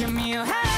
give me a hand.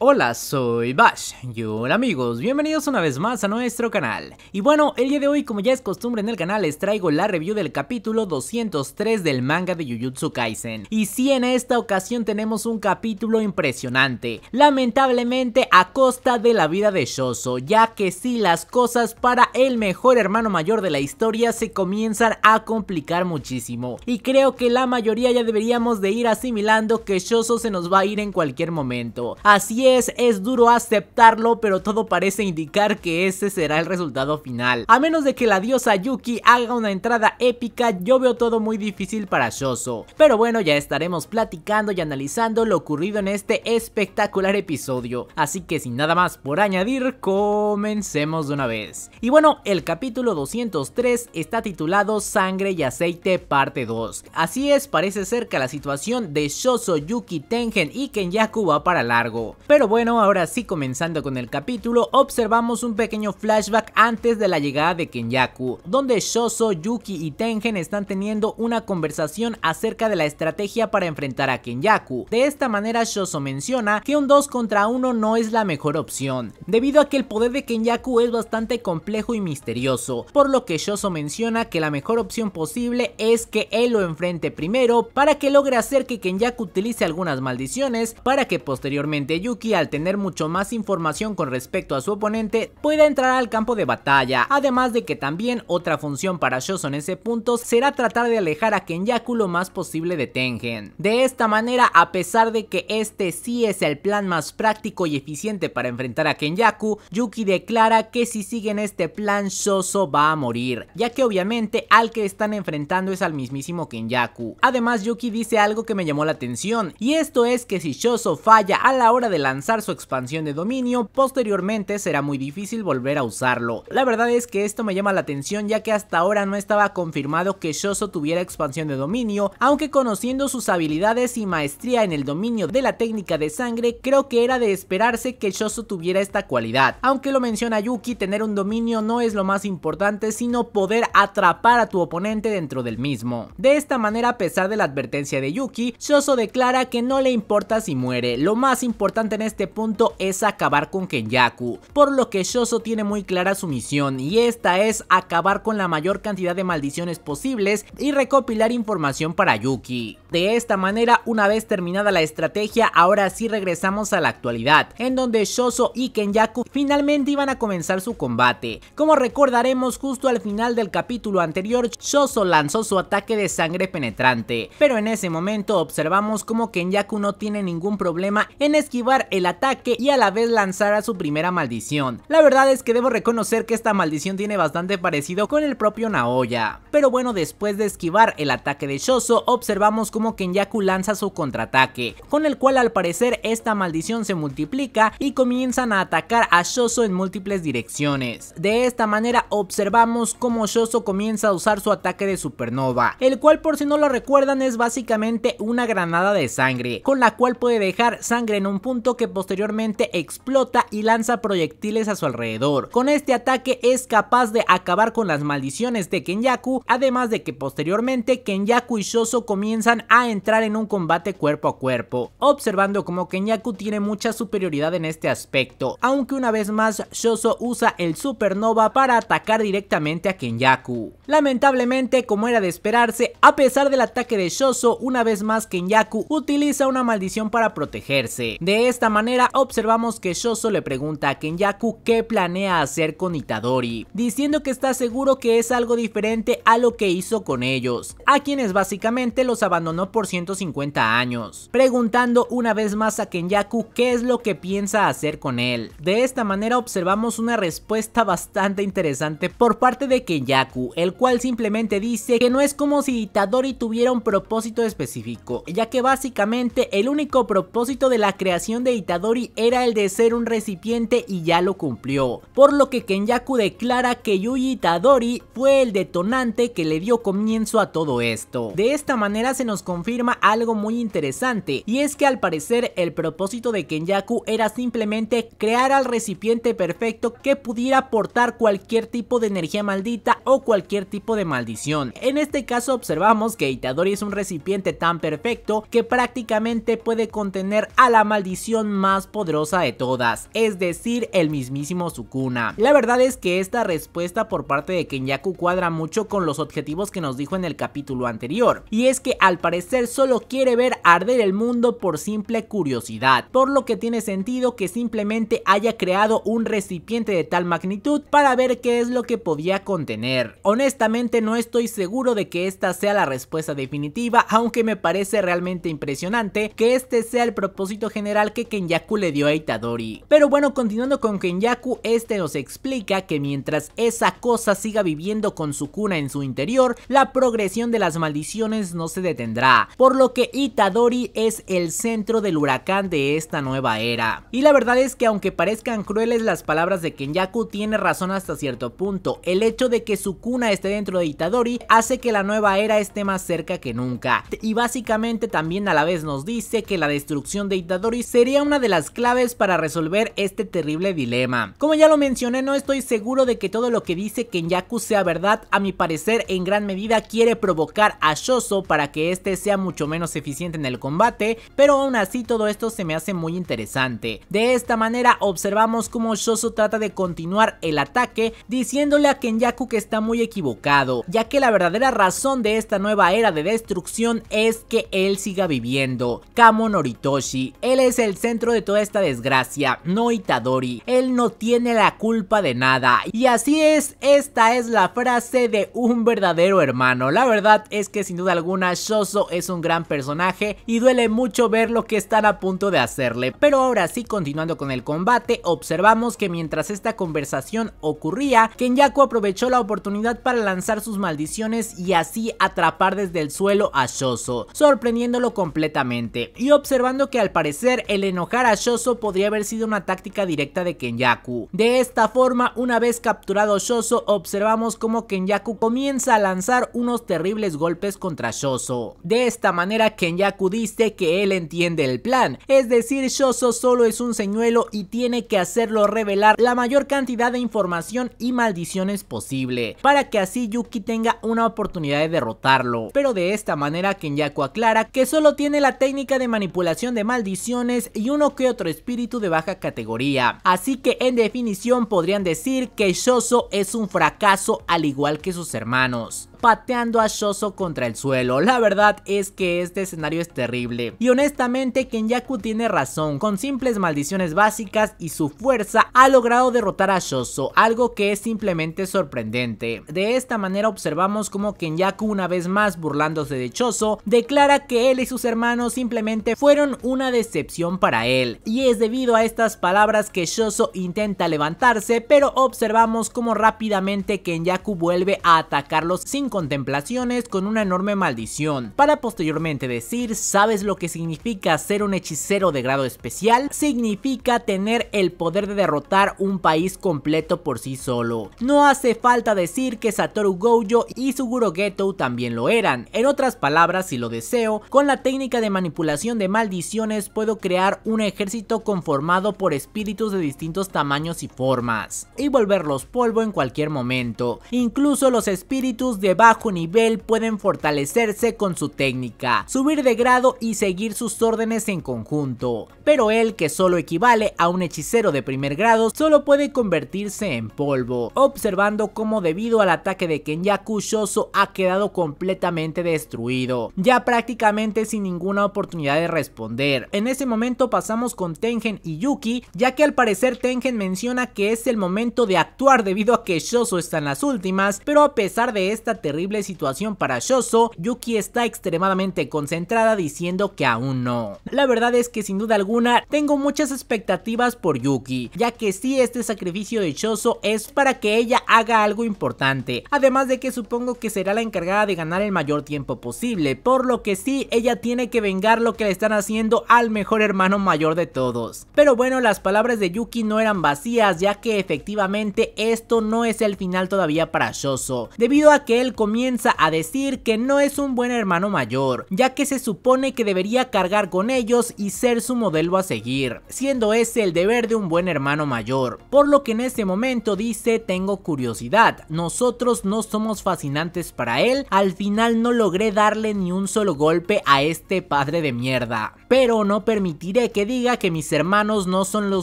Hola, soy Bash y hola amigos, bienvenidos una vez más a nuestro canal. Y bueno, el día de hoy como ya es costumbre en el canal les traigo la review del capítulo 203 del manga de Jujutsu Kaisen. Y sí, en esta ocasión tenemos un capítulo impresionante, lamentablemente a costa de la vida de Shoso, ya que sí las cosas para el mejor hermano mayor de la historia se comienzan a complicar muchísimo. Y creo que la mayoría ya deberíamos de ir asimilando que Shoso se nos va a ir en cualquier momento. Así es es, duro aceptarlo, pero todo parece indicar que ese será el resultado final. A menos de que la diosa Yuki haga una entrada épica, yo veo todo muy difícil para Shoso. Pero bueno, ya estaremos platicando y analizando lo ocurrido en este espectacular episodio. Así que sin nada más por añadir, comencemos de una vez. Y bueno, el capítulo 203 está titulado Sangre y Aceite parte 2. Así es, parece ser que la situación de Shoso, Yuki, Tengen y Kenyaku va para largo. Pero pero bueno, ahora sí comenzando con el capítulo, observamos un pequeño flashback antes de la llegada de Kenyaku, donde Shoso, Yuki y Tengen están teniendo una conversación acerca de la estrategia para enfrentar a Kenyaku. De esta manera Shoso menciona que un 2 contra 1 no es la mejor opción, debido a que el poder de Kenyaku es bastante complejo y misterioso, por lo que Shoso menciona que la mejor opción posible es que él lo enfrente primero para que logre hacer que Kenyaku utilice algunas maldiciones para que posteriormente Yuki al tener mucho más información con respecto a su oponente puede entrar al campo de batalla, además de que también otra función para Shoso en ese punto será tratar de alejar a Kenyaku lo más posible de Tengen. De esta manera, a pesar de que este sí es el plan más práctico y eficiente para enfrentar a Kenyaku, Yuki declara que si siguen este plan Shoso va a morir, ya que obviamente al que están enfrentando es al mismísimo Kenyaku. Además Yuki dice algo que me llamó la atención, y esto es que si Shoso falla a la hora de lanzar su expansión de dominio, posteriormente será muy difícil volver a usarlo. La verdad es que esto me llama la atención ya que hasta ahora no estaba confirmado que Shoso tuviera expansión de dominio, aunque conociendo sus habilidades y maestría en el dominio de la técnica de sangre, creo que era de esperarse que Shoso tuviera esta cualidad. Aunque lo menciona Yuki, tener un dominio no es lo más importante, sino poder atrapar a tu oponente dentro del mismo. De esta manera, a pesar de la advertencia de Yuki, Shoso declara que no le importa si muere, lo más importante en este punto es acabar con Kenyaku, por lo que Shoso tiene muy clara su misión y esta es acabar con la mayor cantidad de maldiciones posibles y recopilar información para Yuki. De esta manera, una vez terminada la estrategia, ahora sí regresamos a la actualidad, en donde Shoso y Kenyaku finalmente iban a comenzar su combate. Como recordaremos, justo al final del capítulo anterior, Shoso lanzó su ataque de sangre penetrante, pero en ese momento observamos como Kenyaku no tiene ningún problema en esquivar el el ataque y a la vez lanzara su primera maldición. La verdad es que debo reconocer que esta maldición tiene bastante parecido con el propio Naoya. Pero bueno, después de esquivar el ataque de Shoso, observamos como Kenyaku lanza su contraataque, con el cual al parecer esta maldición se multiplica y comienzan a atacar a Shoso en múltiples direcciones. De esta manera observamos cómo Shoso comienza a usar su ataque de supernova, el cual por si no lo recuerdan es básicamente una granada de sangre, con la cual puede dejar sangre en un punto que posteriormente explota y lanza proyectiles a su alrededor. Con este ataque es capaz de acabar con las maldiciones de Kenyaku, además de que posteriormente Kenyaku y Shoso comienzan a entrar en un combate cuerpo a cuerpo, observando como Kenyaku tiene mucha superioridad en este aspecto, aunque una vez más Shoso usa el Supernova para atacar directamente a Kenyaku. Lamentablemente, como era de esperarse, a pesar del ataque de Shoso, una vez más Kenyaku utiliza una maldición para protegerse. De esta manera observamos que Shoso le pregunta a Kenyaku qué planea hacer con Itadori, diciendo que está seguro que es algo diferente a lo que hizo con ellos, a quienes básicamente los abandonó por 150 años, preguntando una vez más a Kenyaku qué es lo que piensa hacer con él. De esta manera observamos una respuesta bastante interesante por parte de Kenyaku, el cual simplemente dice que no es como si Itadori tuviera un propósito específico, ya que básicamente el único propósito de la creación de Itadori era el de ser un recipiente y ya lo cumplió, por lo que Kenyaku declara que Yuji Itadori fue el detonante que le dio comienzo a todo esto. De esta manera se nos confirma algo muy interesante, y es que al parecer el propósito de Kenyaku era simplemente crear al recipiente perfecto que pudiera aportar cualquier tipo de energía maldita o cualquier tipo de maldición. En este caso observamos que Itadori es un recipiente tan perfecto que prácticamente puede contener a la maldición más poderosa de todas, es decir, el mismísimo Sukuna. La verdad es que esta respuesta por parte de Kenyaku cuadra mucho con los objetivos que nos dijo en el capítulo anterior, y es que al parecer solo quiere ver arder el mundo por simple curiosidad, por lo que tiene sentido que simplemente haya creado un recipiente de tal magnitud para ver qué es lo que podía contener. Honestamente no estoy seguro de que esta sea la respuesta definitiva, aunque me parece realmente impresionante que este sea el propósito general que Kenyaku le dio a Itadori. Pero bueno, continuando con Kenyaku, este nos explica que mientras esa cosa siga viviendo con su cuna en su interior, la progresión de las maldiciones no se detendrá, por lo que Itadori es el centro del huracán de esta nueva era. Y la verdad es que aunque parezcan crueles las palabras de Kenyaku, tiene razón hasta cierto punto. El hecho de que su cuna esté dentro de Itadori hace que la nueva era esté más cerca que nunca. Y básicamente también a la vez nos dice que la destrucción de Itadori sería un una de las claves para resolver este terrible dilema. Como ya lo mencioné, no estoy seguro de que todo lo que dice Kenyaku sea verdad, a mi parecer en gran medida quiere provocar a Shoso para que este sea mucho menos eficiente en el combate, pero aún así todo esto se me hace muy interesante. De esta manera observamos cómo Shoso trata de continuar el ataque diciéndole a Kenyaku que está muy equivocado, ya que la verdadera razón de esta nueva era de destrucción es que él siga viviendo. Kamo Noritoshi, él es el centro de toda esta desgracia, no Itadori. Él no tiene la culpa de nada. Y así es, esta es la frase de un verdadero hermano. La verdad es que sin duda alguna Shoso es un gran personaje y duele mucho ver lo que están a punto de hacerle. Pero ahora sí, continuando con el combate, observamos que mientras esta conversación ocurría, Kenyaku aprovechó la oportunidad para lanzar sus maldiciones y así atrapar desde el suelo a Shoso, sorprendiéndolo completamente y observando que al parecer el enojado a Shoso podría haber sido una táctica directa de Kenyaku. De esta forma, una vez capturado Shoso, observamos cómo Kenyaku comienza a lanzar unos terribles golpes contra Shoso. De esta manera, Kenyaku dice que él entiende el plan, es decir, Shoso solo es un señuelo y tiene que hacerlo revelar la mayor cantidad de información y maldiciones posible, para que así Yuki tenga una oportunidad de derrotarlo. Pero de esta manera, Kenyaku aclara que solo tiene la técnica de manipulación de maldiciones y un uno que otro espíritu de baja categoría. Así que en definición podrían decir que Shoso es un fracaso al igual que sus hermanos pateando a Shoso contra el suelo. La verdad es que este escenario es terrible. Y honestamente Kenyaku tiene razón, con simples maldiciones básicas y su fuerza ha logrado derrotar a Shoso, algo que es simplemente sorprendente. De esta manera observamos como Kenyaku una vez más burlándose de Shoso, declara que él y sus hermanos simplemente fueron una decepción para él. Y es debido a estas palabras que Shoso intenta levantarse, pero observamos como rápidamente Kenyaku vuelve a atacarlos sin contemplaciones con una enorme maldición, para posteriormente decir, ¿sabes lo que significa ser un hechicero de grado especial? Significa tener el poder de derrotar un país completo por sí solo. No hace falta decir que Satoru Gojo y Suguro Geto también lo eran. En otras palabras, si lo deseo, con la técnica de manipulación de maldiciones puedo crear un ejército conformado por espíritus de distintos tamaños y formas, y volverlos polvo en cualquier momento. Incluso los espíritus de bajo nivel pueden fortalecerse con su técnica, subir de grado y seguir sus órdenes en conjunto, pero él que solo equivale a un hechicero de primer grado solo puede convertirse en polvo, observando cómo debido al ataque de Kenyaku Shoso ha quedado completamente destruido, ya prácticamente sin ninguna oportunidad de responder. En ese momento pasamos con Tengen y Yuki, ya que al parecer Tengen menciona que es el momento de actuar debido a que Shoso está en las últimas, pero a pesar de esta terrible situación para Shoso, Yuki está extremadamente concentrada diciendo que aún no. La verdad es que sin duda alguna tengo muchas expectativas por Yuki, ya que si sí, este sacrificio de Shoso es para que ella haga algo importante, además de que supongo que será la encargada de ganar el mayor tiempo posible, por lo que sí, ella tiene que vengar lo que le están haciendo al mejor hermano mayor de todos. Pero bueno, las palabras de Yuki no eran vacías, ya que efectivamente esto no es el final todavía para Shoso, debido a que él comienza a decir que no es un buen hermano mayor, ya que se supone que debería cargar con ellos y ser su modelo a seguir, siendo ese el deber de un buen hermano mayor, por lo que en ese momento dice tengo curiosidad, nosotros no somos fascinantes para él, al final no logré darle ni un solo golpe a este padre de mierda, pero no permitiré que diga que mis hermanos no son lo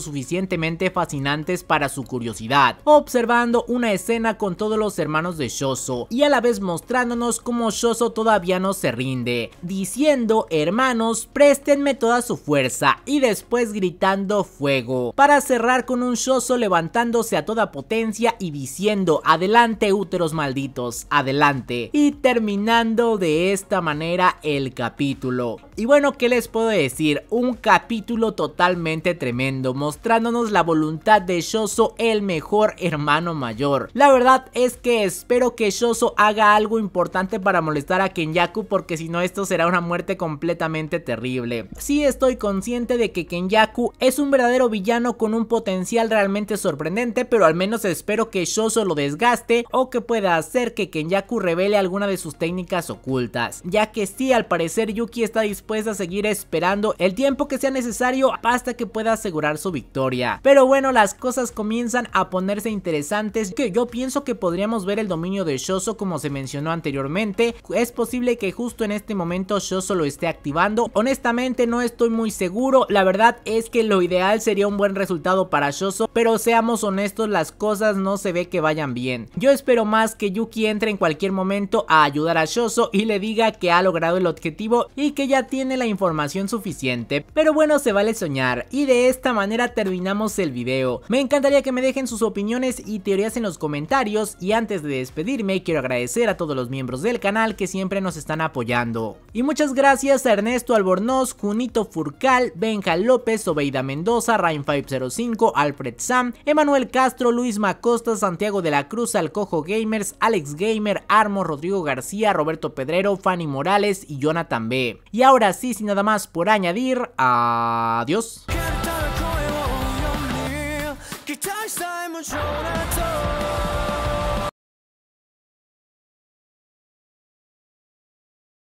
suficientemente fascinantes para su curiosidad, observando una escena con todos los hermanos de Shoso y a la mostrándonos cómo Shoso todavía no se rinde, diciendo hermanos préstenme toda su fuerza y después gritando fuego, para cerrar con un Shoso levantándose a toda potencia y diciendo adelante úteros malditos, adelante, y terminando de esta manera el capítulo. Y bueno, ¿qué les puedo decir? Un capítulo totalmente tremendo, mostrándonos la voluntad de Shoso, el mejor hermano mayor. La verdad es que espero que Shoso haga algo importante para molestar a Kenyaku porque si no esto será una muerte completamente terrible. Sí estoy consciente de que Kenyaku es un verdadero villano con un potencial realmente sorprendente, pero al menos espero que Shoso lo desgaste o que pueda hacer que Kenyaku revele alguna de sus técnicas ocultas, ya que sí al parecer Yuki está dispuesta a seguir esperando el tiempo que sea necesario hasta que pueda asegurar su victoria. Pero bueno, las cosas comienzan a ponerse interesantes que yo pienso que podríamos ver el dominio de Shoso como se mencionó anteriormente, es posible que justo en este momento yo lo esté activando. Honestamente no estoy muy seguro, la verdad es que lo ideal sería un buen resultado para Shoso, pero seamos honestos, las cosas no se ve que vayan bien. Yo espero más que Yuki entre en cualquier momento a ayudar a Shoso y le diga que ha logrado el objetivo y que ya tiene la información suficiente. Pero bueno, se vale soñar y de esta manera terminamos el video. Me encantaría que me dejen sus opiniones y teorías en los comentarios y antes de despedirme quiero agradecer a todos los miembros del canal que siempre nos están apoyando. Y muchas gracias a Ernesto Albornoz, Junito Furcal, Benja López, Obeida Mendoza, Rain 505, Alfred Sam, Emanuel Castro, Luis Macosta, Santiago de la Cruz, Alcojo Gamers, Alex Gamer, Armo, Rodrigo García, Roberto Pedrero, Fanny Morales y Jonathan B. Y ahora sí, sin nada más por añadir, adiós.